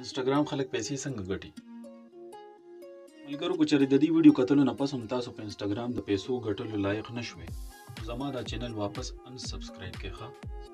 انسټاګرام خلک پیسې څنګه ګټي ملګرو کو چېرې د دې ویډیو کتلو نه پس هم تاسو په انسټاګرام د پیسو ګټلو لایق نه شوي زما دا چینل واپس ان سبسکرایب کړئ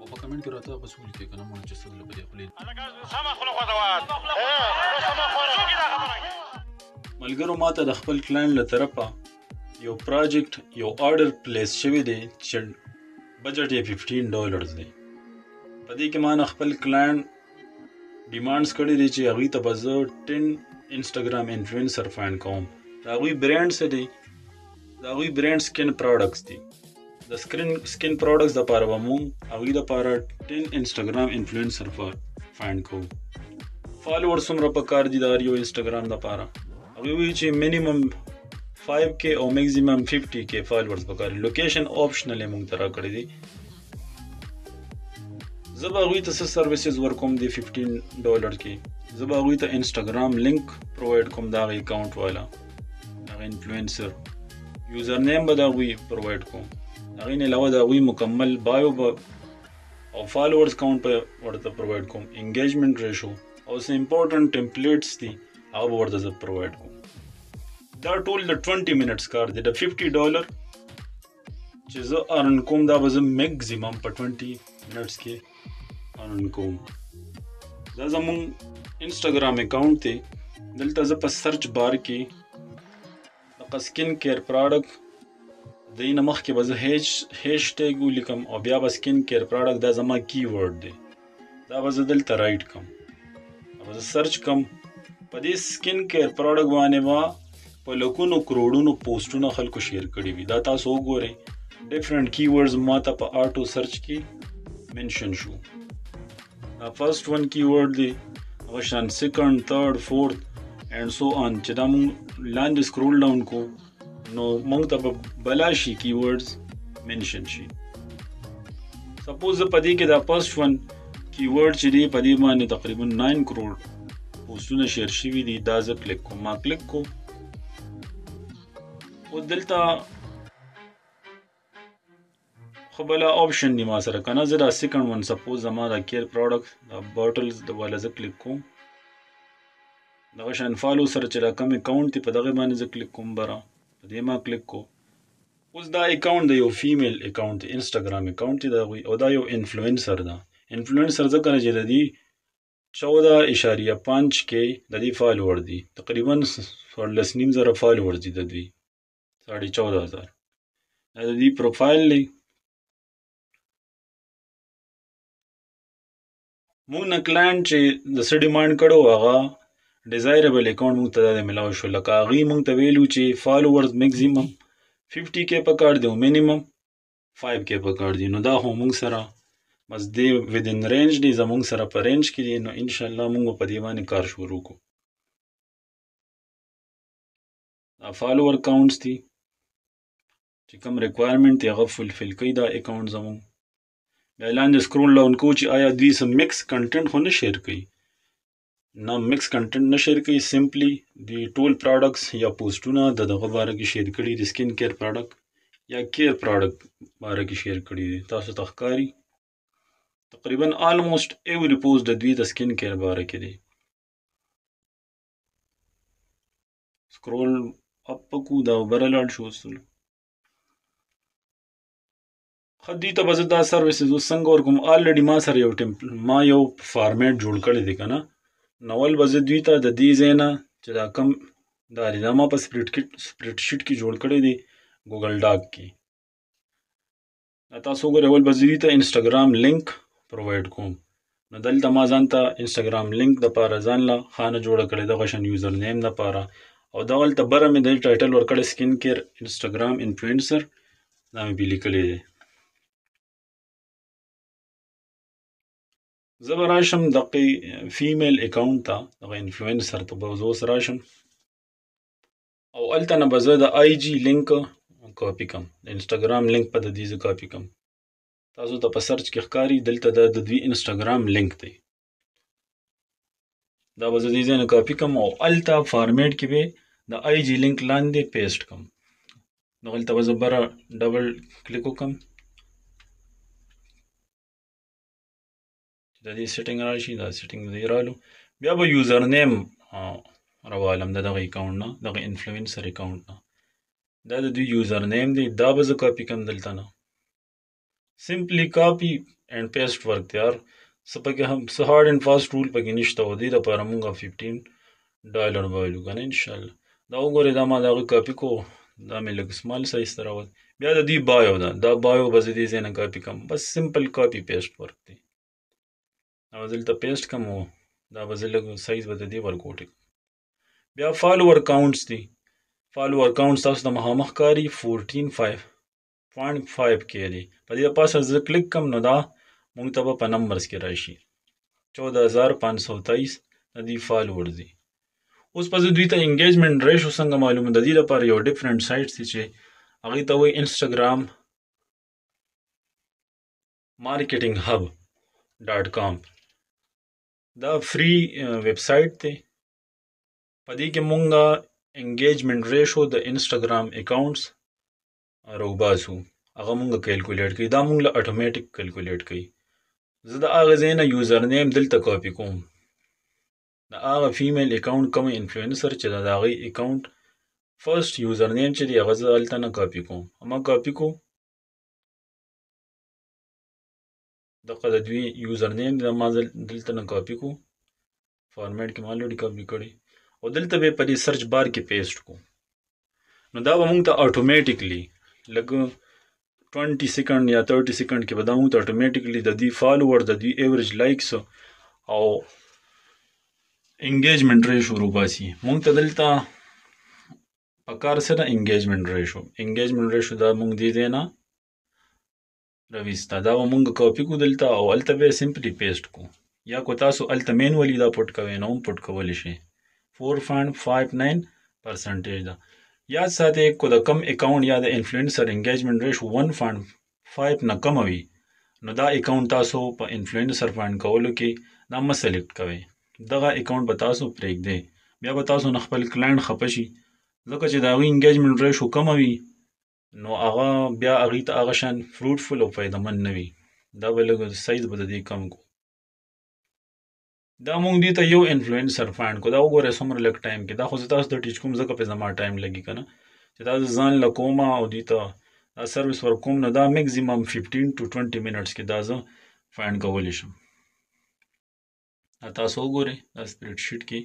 او په کمنټ کې راته غوښتل کې کنه مونږ چې څنګه په دې خلې سما خلو خو ملګرو ماته د خپل کلاینټ له طرفه یو پروجیکټ یو آرډر پلیس شوی دی چې بجټ یې 15 ډالرز دی په دې کې ما خپل کلاینټ ډیمانډز کړي دي چې هغه ته به زه 10 انستګرام انفلوئنسر فایند کوم دا غوي برانډ څه دي دا غوي برانډ سکن پروډکټس دي د سکرین سکن پروډکټس د پاره به مونږ هغه د پاره 10 انستګرام انفلوئنسر فایند کوو فالوور سمره په کار دي دا یو انستګرام د پاره هغه وی چې منیمم 5k او میکسیمم 50k فالوورز پکاره لوکیشن آپشنل مونږ ترا کړی دي زه به غوی ته سرویسز ورکوم دی 15 ډالر کې زه به غوی ته انستګرام لینک پرووایډ کوم دا غي اکاؤنٹ والا دا غي انفلوئنسر یوزر نیم به دا غوی پرووایډ کوم دا غي نه علاوه دا غوی مکمل بایو به او فالوورز کاؤنٹ په ورته پرووایډ کوم انګیجمنٹ ریشو او سه امپورټنت ټمپلیټس دي هغه ورته زه پرووایډ کوم دا ټول د 20 منټس کار دی د 50 ډالر چې زه ارن کوم دا به زه میکزیمم په 20 منټس کې قانون کوم دا زمونږ انسټاګرام اکاونټ دی دلته زه په سرچ بار کې د قسکن کیر پروډکټ دینه مخکې به زه هیچ هیش ټیګ ولیکم او بیا به سکین کیر پروډکټ دا زما کی ورډ دی دا به زه دلته رائټ کم او زه سرچ کم په دې سکین کیر پروډکټ باندې وا په لکونو کروڑونو پوسټونه خلکو شیر کړي وي دا تاسو وګورئ ډیفرنٹ کی ورډز ماته په آټو سرچ کې منشن شو فرست ون کی ورډ دی هغه شان سیکنډ تھرد فورث اینڈ سو آن چې دا مونږ لاندې سکرول ډاون کو نو مونږ ته به بلا شي کی ورډز منشن شي سپوز پدې کې دا فرست ون کی ورډ چې دی پدې باندې تقریبا 9 کروڑ پوسټونه شیر شوی دي دا زه کلیک کوم ما کلیک کو او دلته خو بل آپشن دی ما سره کنه زه دا سیکنډ ون سپوز زما دا کیر پروډکټ دا بوتلز د والا زه کلیک کوم دغه شان فالو سره چې دا کم اکاونټ دی په دغه باندې زه کلیک کوم برا په دې ما کلیک کو اوس دا اکاونټ د یو فیمیل اکاونټ دی انسټاګرام اکاونټ دی دا او دا یو انفلوئنسر ده انفلوئنسر ځکه چې د دې چوده اشاریه پنج کې د دې فالوور دي تقریبا سورلس نیم زره فالوور دي د دوی ساڑی چوده هزار دا د دې پروفایل دی موږ نه کلاینټ چې د څه ډیمانډ کړی وو هغه ډیزایربل اکاونټ موږ ته دا ملاو شو لکه هغوی موږ ته ویلو چې فالوورز میکزیمم ففټي کې پکار دی او مینیمم فایو کې پکار دی نو دا خو موږ سره بس دی ودن رینج دی زموږ سره په رینج کې دی نو انشاءالله موږ په دې باندې کار شروع کړو دا فالوور کاونټس دي چې کوم ریکوایرمنټ دی هغه فلفل کوي دا اکاونټ زموږ د اعلان د سکرول لونکو چې آیا دوی سم مکس کنټینټ خو نه شیر کوي نه مکس کنټینټ نه شیر کوي سمپلی د ټول پروډکټس یا پوسټونه د دغه باره کې شیر کړي د سکین کیر پروډکټ یا کیر پروډکټ باره کې شیر کړي دي تاسو ته ښکاری تقریبا آلموست ایوری پوز د دوی د سکین کیر باره کې دی سکرول اپ کو دا برلاړ شو سلو خدي ته بس دا سرویسز څنګه ورکوم الریډي ما سره یو ټیم ما یو فارمیټ جوړ کړی دی کنه نول بس دوی ته د دې زینا چې دا کم دا ریدما په سپریډ کیټ سپریډ شیټ کې جوړ کړی دی ګوګل ډاک کې تاسو ګورئ ول بس دوی ته انستګرام لینک پرووایډ کوم نو دلته ما ځان ته انستګرام لینک د پاره ځان له خانه جوړ کړی د غشن یوزر نیم د پاره او دا ولته بره مې د ټایټل ورکړ سکین کیر انستګرام انفلوئنسر نامې به لیکلې زه به راشم دغه فیمیل اکاونټ ته دغه انفلوئنسر ته به زه اوس راشم او هلته نه به زه د آی جي لینک کاپي کړم د انسټاګرام لینک په د دې زه کاپي کړم تاسو ته په سرچ کې ښکاري دلته د د دوی انسټاګرام لینک دی دا به زه دې ځای نه کاپي کړم او هلته فارمیټ کې به د آی جي لینک لاندې پیسټ کړم نو هلته به زه بره ډبل کلیک وکړم د دې سیټینګ راشي دا سیټینګ دې رالو بیا به یوزر نیم راوالم د دغه اکاونټ نه دغه انفلوئنسر اکاونټ نه دا د دوی یوزر نیم دی دا به زه کاپی کوم دلته نه سمپلی کاپی اینڈ پیسٹ ورک دی یار څه پکې هم څه هارډ اینډ فاسټ رول پکې نشته و دې دپاره مونږ ففټین ډالر به ویلو که نه انشاءالله دا وګورئ دا ما د هغه کاپي کو دا مې لږ سمال سایز ته راوت بیا د دوی بایو ده دا بایو به زه دې ځای نه کاپي کوم بس سمپل کاپي پیسټ ورک دی او دلته پیسټ کوم دا به زه لږ سایز به د دې ورکوټې بیا فالوور کاونټس دي فالوور کاونټس تاسو ته مخامخ کاري فورټین فایف پوینټ فایف کې دی په دې پاسه زه کلیک کوم نو دا مونږ ته به په نمبرس کې راشي چوده هزار پنځ سو تیس د دې فالوور دي اوس پس دوی ته انګیجمنټ ریشو څنګه معلومه د دې لپاره یو ډیفرنٹ سایټ دی چې هغې ته وایي انسټاګرام مارکیټینګ هب ډاټ کام دا فری ویب سټ دی پدې کې مونږ دا انګیجمنټ ریشو د انسټاګرام اکاؤنٹس روباسو هغه مونږ کیلکولیټ کوي دا مونږ له اتوماتیک کیلکولیټ کوي زه دا هغه زین یوزر نیم دلته کاپی کوم دا هغه فیمیل اکاؤنٹ کوم انفلوئنسر چې دا هغه اکاؤنٹ فرست یوزر نیم چې دی هغه زه دلته نه کاپی کوم اما کاپی کوم دغه د دوی یوزر نیم د ما دلته نه کاپی کو فارمیټ کې ما الریډي کاپی کړی او دلته به په دې سرچ بار کې پیسټ کو نو دا به مونږ ته اتوماتیکلی لګ 20 سیکنډ یا 30 سیکنډ کې به دا مونږ ته اتوماتیکلی د دې فالوور د دې ایوریج لایکس او انګیجمنت ریشو روباسي مونږ ته دلته پکار سره انګیجمنت ریشو انګیجمنت ریشو دا مونږ دی دینا راویسته دا به مونږ کاپي کړو دلته او هلته به یې سمپلي پیسټ کړو یا کو تاسو هلته مینولي دا پټ کوئ نو هم پټ کولی شئ فور پوائنټ فایو ناین پرسنټیج ده یاد ساتئ کو د کم اکاونټ یا د انفلوئنسر انګیجمنټ ریشو ون پوائنټ فایو نه کم وي نو دا اکاونټ تاسو په انفلوئنسر فاند کولو کې دا مه سلیکټ کوئ دغه اکاونټ به تاسو پرېږدئ بیا به تاسو نه خپل کلاینټ خفه شي ځکه چې د هغوی انګیجمنټ ریشو کمه وي نو هغه بیا هغې ته هغه شان فروټفل او فایده مند نه وي دا به لږ سایز به د دې کم کو دا مونږ دې ته یو انفلوئنسر فاند کو دا وګوره څومره لږ ټایم کې دا خو زه تاسو ته ټیچ کوم ځکه په زما ټایم لګي که نه چې تاسو ځان له کومه او دې ته دا سرویس ورکوم نه دا میکزیمم 15 ټو 20 منټس کې دا زه فاند کولی شم تاسو وګورئ دا سپریډ شیټ کې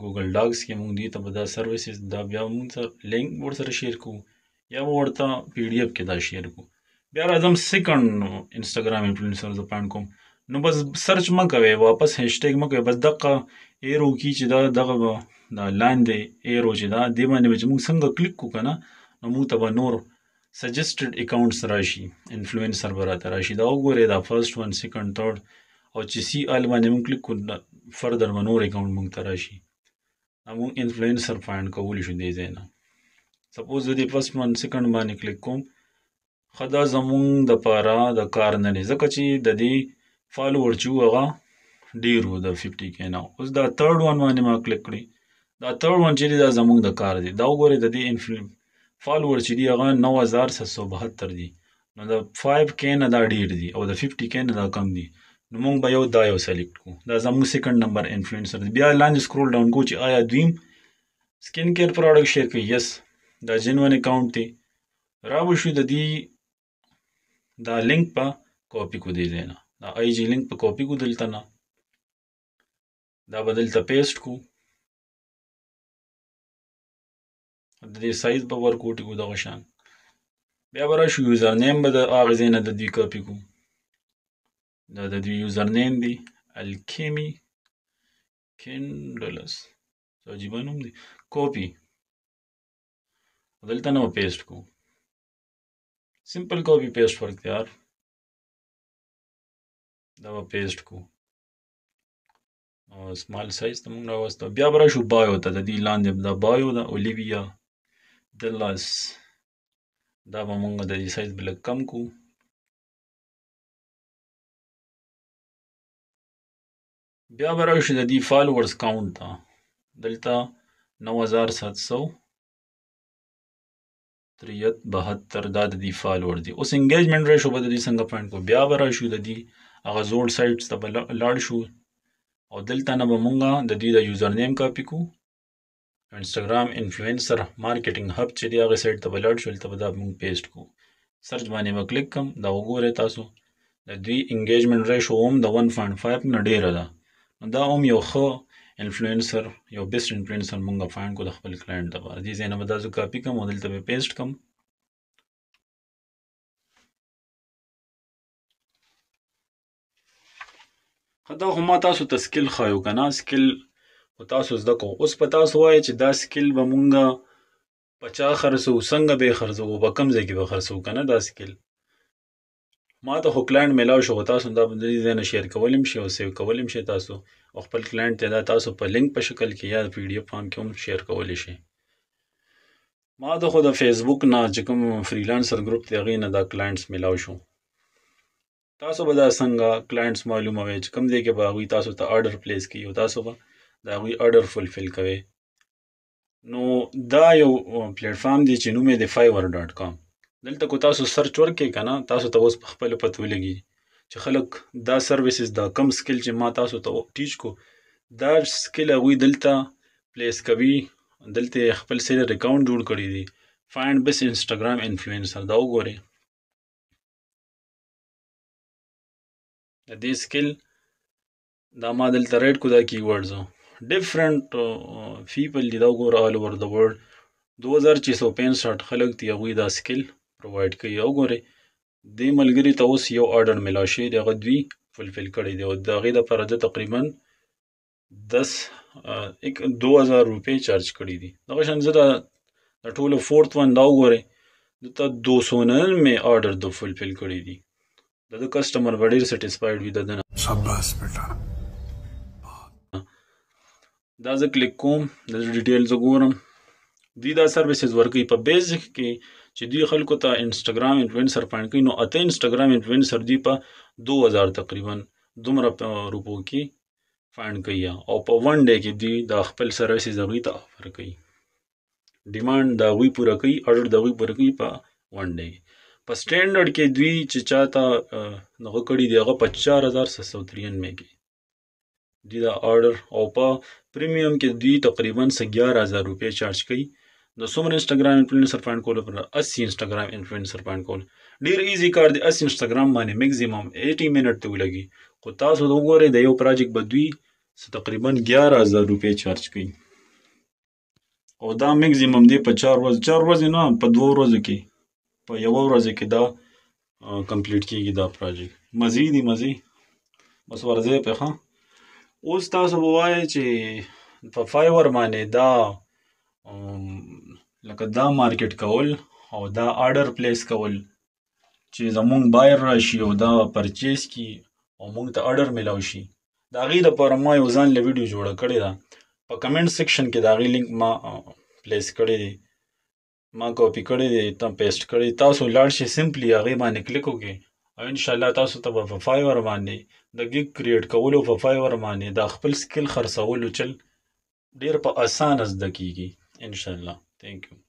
ګوګل ډاکس کې مونږ دې ته به دا سرویسز دا بیا مونږ سره لینک ور سره شیر کوو یا به ورته پی ډی ایف کې دا شیر کو بیا راځم سیکنډ انسټاګرام انفلوئنسر زه پاند کوم نو بس سرچ مه کوئ واپس هشټیګ مه کوئ بس دغه ایرو کی چې دا دغه دا لاندې ایرو چې دا دې باندې چې موږ څنګه کلیک کو کنه نو موږ ته به نور سجسټډ اکاونټس راشي انفلوئنسر به راته راشي دا وګورئ دا فرست ون سیکنډ تھرد او چې سی ال باندې موږ کلیک کو فردر به نور اکاونټ موږ ته راشي موږ انفلوئنسر فایند کولی شو دې ځای نه سپوز زه دې فسټ من سیکنډ باندې کلیک کوم ښه دا زمونږ د پاره د کار نه دی ځکه چې د دې فالوور چې هغه ډېر و د ففټي کې نه اوس دا تھرډ ون باندې ما کلیک کړي دا تھرډ ون چې دی دا زمونږ د کار دی دا وګورئ د دې فالوور چې دی هغه نو هزار سه سو بهتر دی نو د فایو کې نه دا ډېر دی او د ففټي کې نه دا کم دی نو موږ به یو دا یو سلیکټ کو دا زموږ سیکنډ نمبر انفلوئنسر دی بیا لاندې سکرول ډاون کو چې آیا دویم سکین کیر پروډکټ شیر کوي یس دا genuine account دی راوشي د دې دا لینک په کاپی کو دی لینا دا ای جی لینک په کاپی کو دلته نه دا بدلته پیسټ کو د دې سایز په ورکوټ کو دا غشان بیا به راشو یوزر نیم به د هغه ځای نه د دوی کاپي کو دا د دوی یوزر نیم دی الکیمی کینډلس عجیبه نوم دی کاپي వెళ్తాను ఒక పేస్ట్కు సింపుల్ గోబీ పేస్ట్ వర్క్ यार دغه پیسټ کو او سمال سایز ته موږ راوستو بیا به راشو بایو ته د دې لاندې دا بایو د اولیویا دلاس دا به موږ د دې سایز بل کم کو بیا به راشو د دې فالوورز کاونټ ته دلته نو هزار سات سو تریت بهتر دا د دې فال ور دي اوس انګیجمنت ریشو به د دې څنګه پوینټ کو بیا به راشو د دې هغه زوړ سایټس ته لاړ شو او دلته نه به مونږه د دې د یوزر نیم کاپی کو انسټاګرام انفلوئنسر مارکیټینګ هب چې دی هغه سایټ ته به لاړ شو دلته به دا مونږ پیسټ کو سرچ باندې به کلیک کم دا وګورئ تاسو د دوی انګیجمنت ریشو هم د 1.5 نه ډیره ده نو دا هم یو ښه انفلوئنسر یو بیسټ انفلوئنسر مونږه فایند کو د خپل کلاینټ د باندې دې زینه مدازو کاپی کوم او دلته به پیسټ کوم دا خو ما تاسو ته سکل خایو کنه سکل او تاسو زده کو اوس په تاسو وای چې دا سکل به مونږه 50 خرڅو څنګه به خرڅو په کم ځای کې به خرڅو کنه دا سکل ما ته خو کلاینټ میلاو شو تاسو دا درې ځنه شیر کولم شي او سیو کولم شي تاسو او خپل کلاینټ ته دا تاسو په لینک په شکل کې یا پی ډی اف فارم کې هم شیر کولی شئ ما ته خو د فیسبوک نه چې کوم فریلانسر ګروپ دی هغې نه دا کلاینټس میلاو شو تاسو به دا څنګه کلاینټس معلوموئ چې کوم دی کې به هغوی تاسو ته آرډر پلیس کوي او تاسو به د هغوی آرډر فلفل کوئ نو دا یو پلیټفارم دی چې نوم یې د فایور ډاټ کام دلته کو تاسو سرچ ورکې که نه تاسو ته اوس په خپله پته ولګي چې خلک دا سرویسز دا کم سکل چې ما تاسو ته ټیچ کو دا سکل هغوی دلته پلیس کوي دلته خپل سیلر اکاونټ جوړ کړی دی فایند بس انسټاګرام انفلوئنسر دا وګورئ د دې سکل دا ما دلته ریډ کو دا کی ورډز ډفرنٹ پیپل دی دا وګوره آل اوور د ورلډ 2465 خلک دی هغوی دا سکل پرووایډ کوي او ګورئ دې ملګري ته اوس یو آرډر ملا شوی دی هغه دوی فلفل کړی دی او د هغې دپاره ده تقریبا دس ایک دو هزار روپۍ چارج کړي دي دغه شان زه د ټولو فورت ون دا وګورئ دته دو سو ننمې آرډر د فلفل کړي دي د ده کسټمر به ډېر سټسفاید وي د ده نه دا زه کلیک کوم د ډیټیل زه ګورم دوی دا سرویسز ورکوي په بیسک کې چې دی خلکو ته انستګرام انفلوئنسر فایند کوي نو اته انستګرام انفلوئنسر دی په 2000 تقریبا دومره روپو کې فایند کوي او په ون ډے کې دی د خپل سرویسز هغه ته افر کوي ډیماند دا وی پوره کوي اورډر دا وی پوره کوي په ون ډے په سټینډرډ کې دوی چې چاته نغه کړی دی هغه 45793 کې دی دا اورډر او په پریمیم کې دوی تقریبا 11000 روپے چارج کوي د څومره انستګرام انفلوئنسر فایند کول پر 80 انستګرام انفلوئنسر فایند کول ډیر ایزی کار دی 80 انستګرام باندې میکسیمم 80 منټ ته ولګي خو تاسو د وګورئ د یو پروجیکټ بدوي څه تقریبا 11000 روپۍ چارج کوي او دا میکسیمم دی په 4 ورځ 4 ورځې نه په 2 ورځو کې په یو ورځ کې دا کمپلیټ کیږي دا پروجیکټ مزید دی مزید بس ورځې په ها اوس تاسو وایي چې په فایور باندې دا لکه دا مارکیټ کول او دا آرډر پلیس کول چې زمونږ بایر راشي او دا پرچیز کی او مونږ ته آرډر ملاو شي د هغې دپاره ما یو ځان له ویډیو جوړه کړې ده په کمنټ سیکشن کې د هغې لینک ما پلیس کړی دی ما کاپي کړی دی ته پیسټ کړی تاسو لاړ شئ سمپلی هغې باندې کلیک وکړئ او انشاءالله تاسو ته به په فایور باندې د ګیګ کریټ کولو په فایور باندې دا خپل سکل خرڅولو چل ډیر په اسانه زده کیږي انشاءالله Thank you.